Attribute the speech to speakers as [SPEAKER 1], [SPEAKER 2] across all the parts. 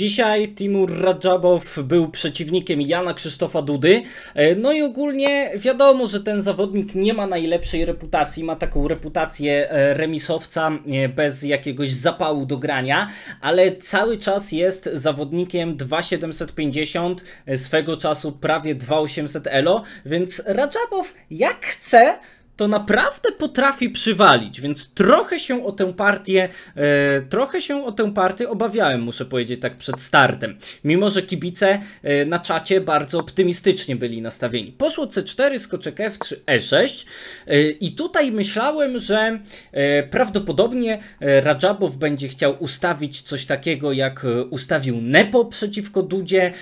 [SPEAKER 1] Dzisiaj Timur Radżabow był przeciwnikiem Jana Krzysztofa Dudy. E, no i ogólnie wiadomo, że ten zawodnik nie ma najlepszej reputacji. Ma taką reputację e, remisowca e, bez jakiegoś zapału do grania, ale cały czas jest zawodnikiem 2750, swego czasu prawie 2800 elo, więc Radżabow jak chce to naprawdę potrafi przywalić, więc trochę się o tę partię, e, trochę się o tę partię obawiałem, muszę powiedzieć tak przed startem. Mimo, że kibice e, na czacie bardzo optymistycznie byli nastawieni. Poszło C4, skoczek F3, E6 e, i tutaj myślałem, że e, prawdopodobnie e, Rajabow będzie chciał ustawić coś takiego, jak e, ustawił Nepo przeciwko Dudzie,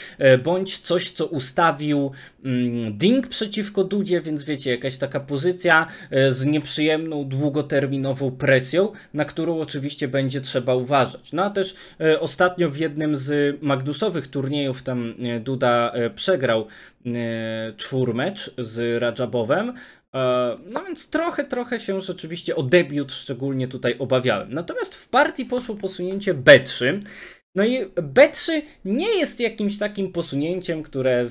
[SPEAKER 1] bądź coś, co ustawił mm, Ding przeciwko Dudzie, więc wiecie, jakaś taka pozycja E, z nieprzyjemną, długoterminową presją, na którą oczywiście będzie trzeba uważać. No a też e, ostatnio w jednym z magnusowych turniejów tam e, Duda przegrał czwórmecz z Rajabowem, no więc trochę, trochę się rzeczywiście o debiut szczególnie tutaj obawiałem. Natomiast w partii poszło posunięcie B3, no i B3 nie jest jakimś takim posunięciem, które,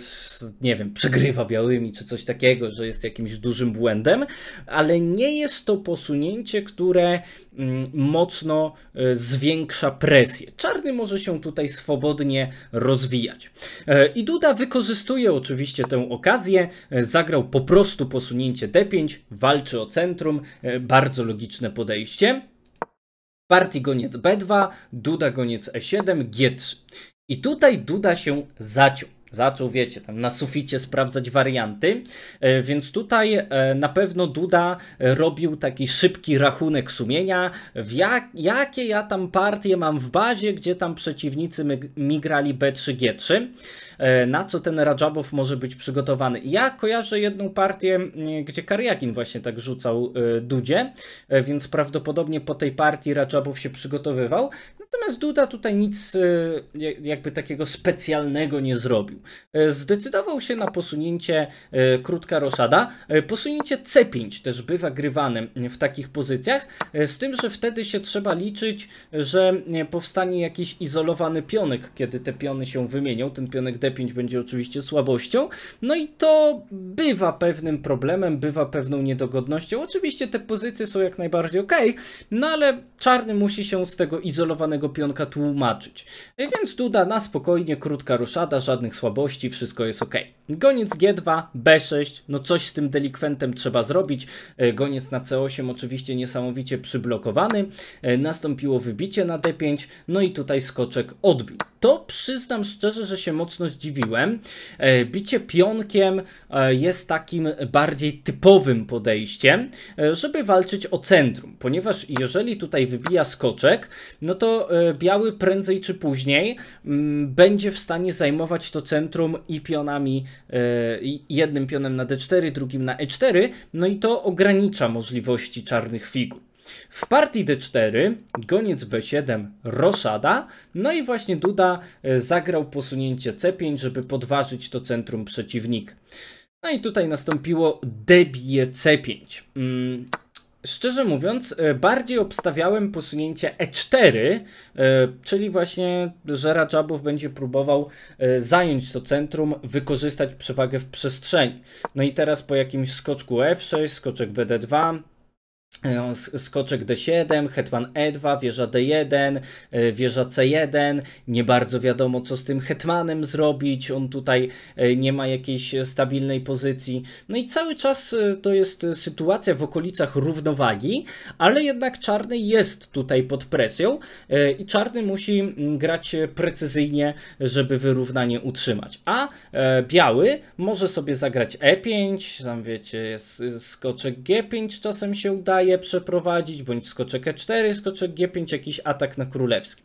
[SPEAKER 1] nie wiem, przegrywa białymi czy coś takiego, że jest jakimś dużym błędem, ale nie jest to posunięcie, które mm, mocno e, zwiększa presję. Czarny może się tutaj swobodnie rozwijać. E, I Duda wykorzystuje oczywiście tę okazję, e, zagrał po prostu posunięcie D5, walczy o centrum, bardzo logiczne podejście. Partii goniec B2, Duda goniec E7, G3. I tutaj Duda się zaciął zaczął, wiecie, tam na suficie sprawdzać warianty. E, więc tutaj e, na pewno Duda robił taki szybki rachunek sumienia, jak, jakie ja tam partie mam w bazie, gdzie tam przeciwnicy migrali B3G3, e, na co ten Rajabow może być przygotowany. Ja kojarzę jedną partię, gdzie Karjakin właśnie tak rzucał Dudzie, więc prawdopodobnie po tej partii Rajabow się przygotowywał. Natomiast Duda tutaj nic jakby takiego specjalnego nie zrobił. E, zdecydował się na posunięcie e, krótka roszada. E, posunięcie C5 też bywa grywane w takich pozycjach, z tym, że wtedy się trzeba liczyć, że powstanie jakiś izolowany pionek, kiedy te piony się wymienią. Ten pionek D5 będzie oczywiście słabością. No i to bywa pewnym problemem, bywa pewną niedogodnością. Oczywiście te pozycje są jak najbardziej ok, no ale czarny musi się z tego izolowanego pionka tłumaczyć. Więc Duda na spokojnie, krótka roszada, żadnych słabości słabości, wszystko jest ok. Goniec G2, B6, no coś z tym delikwentem trzeba zrobić. E, goniec na C8 oczywiście niesamowicie przyblokowany. E, nastąpiło wybicie na D5, no i tutaj skoczek odbił to przyznam szczerze, że się mocno zdziwiłem. E, bicie pionkiem e, jest takim bardziej typowym podejściem, e, żeby walczyć o centrum, ponieważ jeżeli tutaj wybija skoczek, no to biały prędzej czy później mm, będzie w stanie zajmować to centrum i pionami, jednym pionem na d4, drugim na e4, no i to ogranicza możliwości czarnych figur. W partii D4 goniec B7 roszada, no i właśnie Duda e, zagrał posunięcie C5, żeby podważyć to centrum przeciwnika. No i tutaj nastąpiło debie C5. Mm. Szczerze mówiąc, e, bardziej obstawiałem posunięcie E4, e, czyli właśnie, że Rajabów będzie próbował zająć to centrum, wykorzystać przewagę w przestrzeni. No i teraz po jakimś skoczku F6, skoczek BD2, E, skoczek D7, hetman E2, wieża D1, e, wieża C1. Nie bardzo wiadomo, co z tym hetmanem zrobić. On tutaj e, nie ma jakiejś stabilnej pozycji. No i cały czas to jest sytuacja w okolicach równowagi, ale jednak czarny jest tutaj pod presją i czarny musi mm, grać precyzyjnie, żeby wyrównanie utrzymać. A biały może sobie zagrać E5, tam wiecie, jest skoczek G5 czasem się uda udaje przeprowadzić, bądź skoczek E4, skoczek G5, jakiś atak na królewski.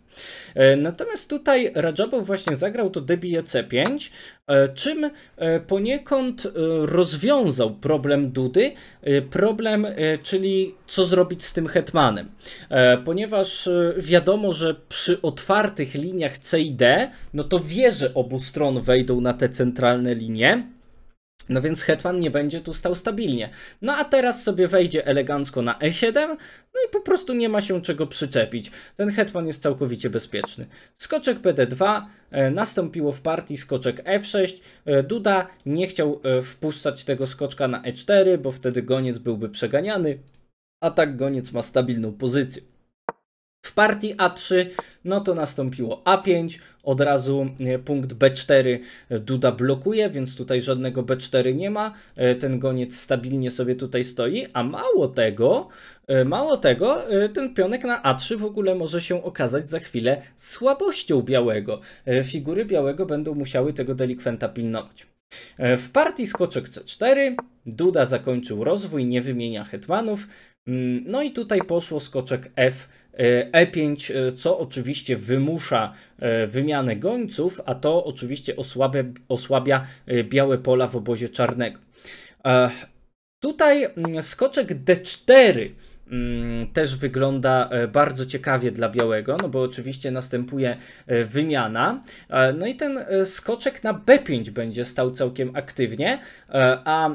[SPEAKER 1] E, natomiast tutaj Rajabow właśnie zagrał to debije C5, e, czym e, poniekąd rozwiązał problem Dudy, problem, czyli co zrobić z tym hetmanem. Ponieważ wiadomo, że przy otwartych liniach C i D, no to wie, że obu stron wejdą na te centralne linie, no więc Hetman nie będzie tu stał stabilnie. No a teraz sobie wejdzie elegancko na E7, no i po prostu nie ma się czego przyczepić. Ten Hetman jest całkowicie bezpieczny. Skoczek PD2, e, nastąpiło w partii skoczek F6. E, Duda nie chciał e, wpuszczać tego skoczka na E4, bo wtedy goniec byłby przeganiany, a tak goniec ma stabilną pozycję. W partii A3 no to nastąpiło A5, od razu e, punkt B4 e, Duda blokuje, więc tutaj żadnego B4 nie ma. E, ten goniec stabilnie sobie tutaj stoi, a mało tego, mało tego, ten pionek na A3 w ogóle może się okazać za chwilę słabością białego. Figury białego będą musiały tego delikwenta pilnować. W partii skoczek C4 Duda zakończył rozwój, nie wymienia hetmanów. Mm, no i tutaj poszło skoczek F E5, e e, co oczywiście wymusza e, wymianę gońców, a to oczywiście osłabia, osłabia białe pola w obozie czarnego. Tutaj skoczek D4 Mm, też wygląda e, bardzo ciekawie dla białego, no bo oczywiście następuje e, wymiana. E, no i ten skoczek na B5 będzie stał całkiem aktywnie, a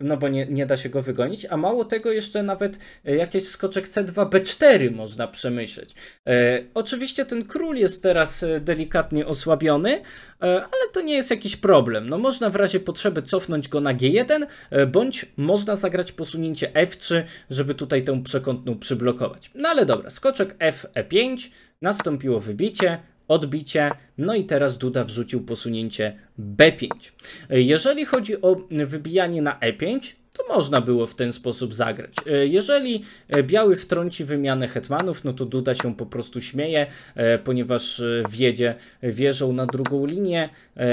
[SPEAKER 1] no bo nie, nie da się go wygonić, a mało tego jeszcze nawet jakiś skoczek C2, B4 można przemyśleć. Oczywiście ten król jest teraz delikatnie osłabiony, ale to nie jest jakiś problem. No można w razie potrzeby cofnąć go na G1, bądź można zagrać posunięcie F3, żeby tutaj tę przekątną no, przyblokować. No ale dobra, skoczek f e5, nastąpiło wybicie, odbicie, no i teraz Duda wrzucił posunięcie b5. Jeżeli chodzi o wybijanie na e5, można było w ten sposób zagrać. E, jeżeli e, biały wtrąci wymianę hetmanów, no to Duda się po prostu śmieje, e, ponieważ wiedzie wieżą na drugą linię,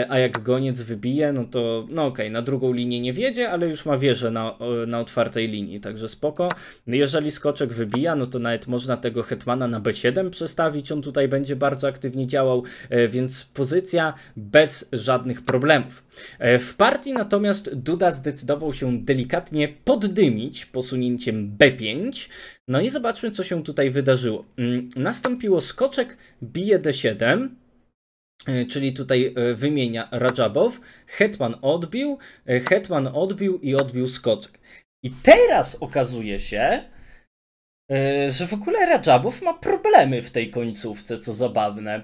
[SPEAKER 1] a jak goniec wybije, no to no okej, okay, na drugą linię nie wiedzie, ale już ma wieżę na, na otwartej linii, także spoko. No jeżeli skoczek wybija, no to nawet można tego hetmana na b7 przestawić, on tutaj będzie bardzo aktywnie działał, więc pozycja bez żadnych problemów. E, w partii natomiast Duda zdecydował się delikatnie poddymić posunięciem B5. No i zobaczmy, co się tutaj wydarzyło. Mm, nastąpiło skoczek, bije D7, e, czyli tutaj e, wymienia Rajabow. Hetman odbił, Hetman odbił i odbił skoczek. I teraz okazuje się, że w ogóle Rajabow ma problemy w tej końcówce, co zabawne,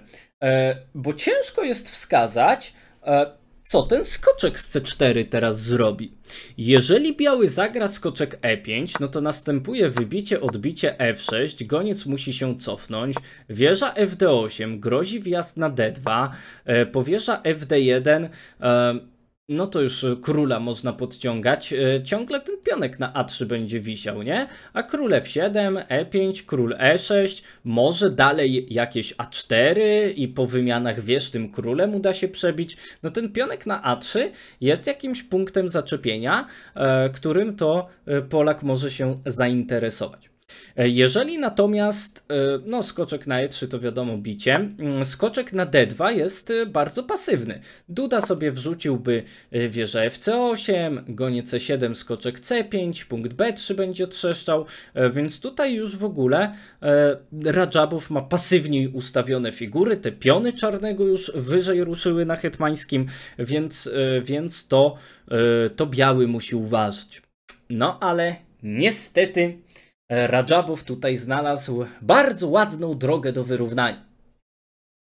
[SPEAKER 1] bo ciężko jest wskazać, co ten skoczek z C4 teraz zrobi. Jeżeli biały zagra skoczek E5, no to następuje wybicie, odbicie F6, goniec musi się cofnąć, wieża FD8, grozi wjazd na D2, e, powieża FD1, no to już y, króla można podciągać, y, ciągle ten pionek na A3 będzie wisiał, nie? A e król F7, E5, król E6, może dalej jakieś A4 i po wymianach wiesz, tym królem uda się przebić. No ten pionek na A3 jest jakimś punktem zaczepienia, e, którym to y, Polak może się zainteresować. E, jeżeli natomiast, e, no skoczek na E3 to wiadomo bicie, mm, skoczek na D2 jest e, bardzo pasywny. Duda sobie wrzuciłby wieżę FC8, gonie C7, skoczek C5, punkt B3 będzie trzeszczał, więc tutaj już w ogóle Rajabów ma pasywniej ustawione figury, te piony czarnego już wyżej ruszyły na hetmańskim, więc, więc to, to biały musi uważać. No ale niestety E, Rajabów tutaj znalazł bardzo ładną drogę do wyrównania.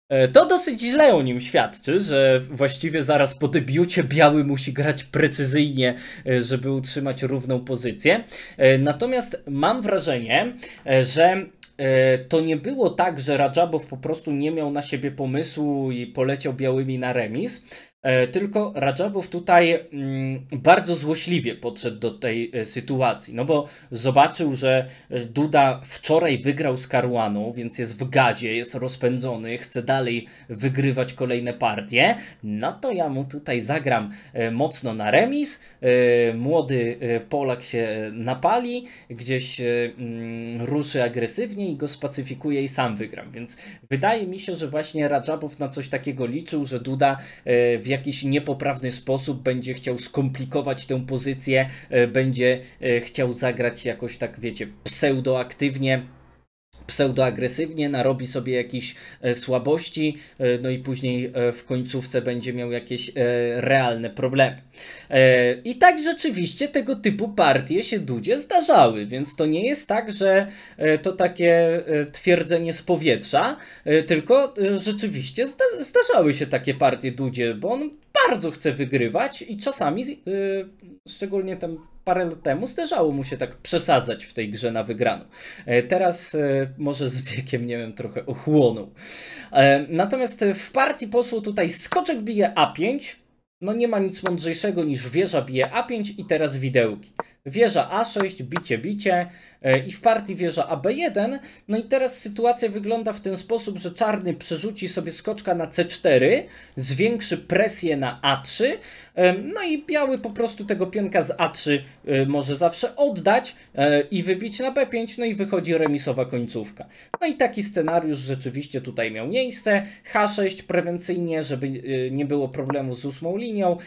[SPEAKER 1] E, to dosyć źle o nim świadczy, że właściwie zaraz po debiucie biały musi grać precyzyjnie, e, żeby utrzymać równą pozycję. Natomiast mam wrażenie, że to nie było tak, że Rajabow po prostu nie miał na siebie pomysłu i poleciał białymi na remis, E, tylko Rajabów tutaj mm, bardzo złośliwie podszedł do tej e, sytuacji, no bo zobaczył, że e, Duda wczoraj wygrał z Karłaną, więc jest w gazie, jest rozpędzony, chce dalej wygrywać kolejne partie. No to ja mu tutaj zagram mocno na remis. Młody Polak się napali, gdzieś mm, ruszy agresywnie i go spacyfikuje i sam wygram. Więc wydaje mi się, że właśnie Rajabów na coś takiego liczył, że Duda wie, jakiś niepoprawny sposób będzie chciał skomplikować tę pozycję, e, będzie e, chciał zagrać jakoś tak, wiecie, pseudoaktywnie pseudoagresywnie, narobi sobie jakieś e, słabości, e, no i później e, w końcówce będzie miał jakieś realne problemy. I tak rzeczywiście tego typu partie się Dudzie zdarzały, więc to nie jest tak, że to takie twierdzenie z powietrza, tylko rzeczywiście zdarzały się takie partie Dudzie, bo on bardzo chce wygrywać i czasami, szczególnie tam parę lat temu zdarzało mu się tak przesadzać w tej grze na wygraną. E, teraz e, może z wiekiem, nie wiem, trochę ochłonął. E, natomiast w partii poszło tutaj skoczek bije A5, no nie ma nic mądrzejszego niż wieża bije A5 i teraz widełki wieża A6, bicie, bicie e, i w partii wieża AB1. No i teraz sytuacja wygląda w ten sposób, że czarny przerzuci sobie skoczka na C4, zwiększy presję na A3, e, no i biały po prostu tego pionka z A3 e, może zawsze oddać i wybić na B5, no i wychodzi remisowa końcówka. No i taki scenariusz rzeczywiście tutaj miał miejsce. H6 prewencyjnie, żeby nie było problemu z ósmą linią,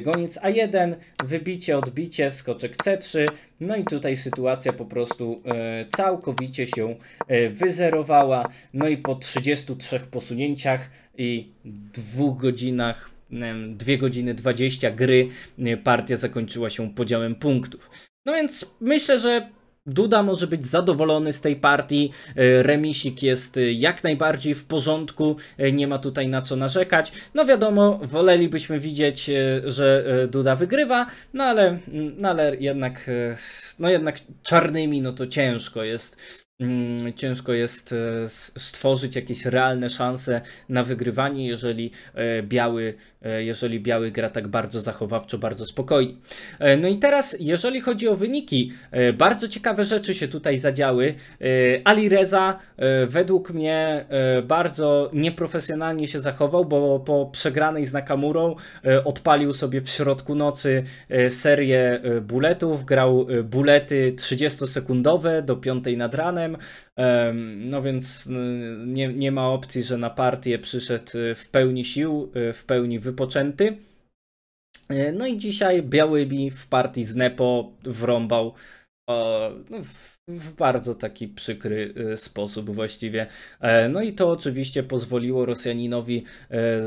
[SPEAKER 1] goniec A1, wybicie, odbicie, skoczek C 3 No i tutaj sytuacja po prostu e, całkowicie się e, wyzerowała. No i po 33 posunięciach i dwóch godzinach 2 godziny 20 gry e, partia zakończyła się podziałem punktów. No więc myślę, że Duda może być zadowolony z tej partii, y, remisik jest y, jak najbardziej w porządku, y, nie ma tutaj na co narzekać. No wiadomo, wolelibyśmy widzieć, że Duda wygrywa, no ale, mm, no ale jednak, no jednak czarnymi no to ciężko jest Mm, ciężko jest e, stworzyć jakieś realne szanse na wygrywanie, jeżeli e, biały, e, jeżeli biały gra tak bardzo zachowawczo, bardzo spokojnie. No i teraz, jeżeli chodzi o wyniki, bardzo ciekawe rzeczy się tutaj zadziały. Ali Reza według mnie bardzo nieprofesjonalnie się zachował, bo po przegranej z Nakamurą odpalił sobie w środku nocy serię buletów, grał bulety 30-sekundowe do 5 nad ranem, no więc nie, nie ma opcji, że na partię przyszedł y, w pełni sił, y, w pełni wypoczęty. Y, no i dzisiaj Białymi w partii z Nepo wrąbał no, w bardzo taki przykry y, sposób właściwie. E, no i to oczywiście pozwoliło Rosjaninowi e, e,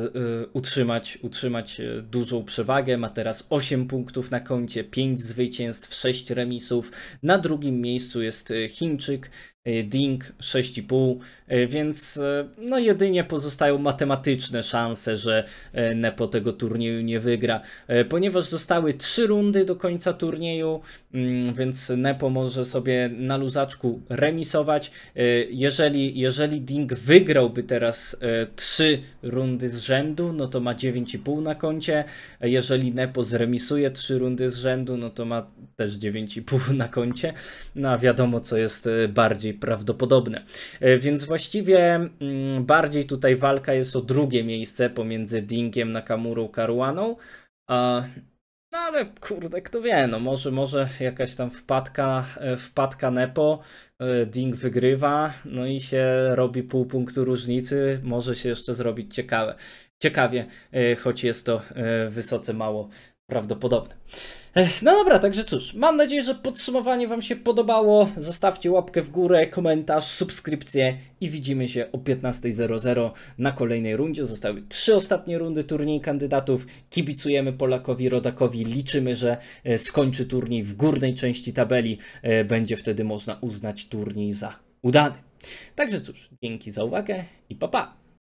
[SPEAKER 1] utrzymać, utrzymać dużą przewagę. Ma teraz 8 punktów na koncie, 5 zwycięstw, 6 remisów. Na drugim miejscu jest Chińczyk Ding 6,5, więc no jedynie pozostają matematyczne szanse, że Nepo tego turnieju nie wygra, ponieważ zostały 3 rundy do końca turnieju, mm, więc Nepo może sobie na luzaczku remisować. E, jeżeli, jeżeli Ding wygrałby teraz 3 e, rundy z rzędu, no to ma 9,5 na koncie. E, jeżeli Nepo zremisuje 3 rundy z rzędu, no to ma też 9,5 na koncie. No a wiadomo, co jest bardziej prawdopodobne. Więc właściwie mm, bardziej tutaj walka jest o drugie miejsce pomiędzy Dingiem, Nakamurą, Karuaną. A no ale kurde, kto wie, no może, może jakaś tam wpadka, e, wpadka Nepo, e, Ding wygrywa, no i się robi pół punktu różnicy, może się jeszcze zrobić ciekawe. Ciekawie, e, choć jest to wysoce mało prawdopodobne. No dobra, także cóż, mam nadzieję, że podsumowanie Wam się podobało. Zostawcie łapkę w górę, komentarz, subskrypcję i widzimy się o 15.00 na kolejnej rundzie. Zostały trzy ostatnie rundy turniej kandydatów. Kibicujemy Polakowi, Rodakowi. Liczymy, że e, skończy turniej w górnej części tabeli. E, będzie wtedy można uznać turniej za udany. Także cóż, dzięki za uwagę i pa pa!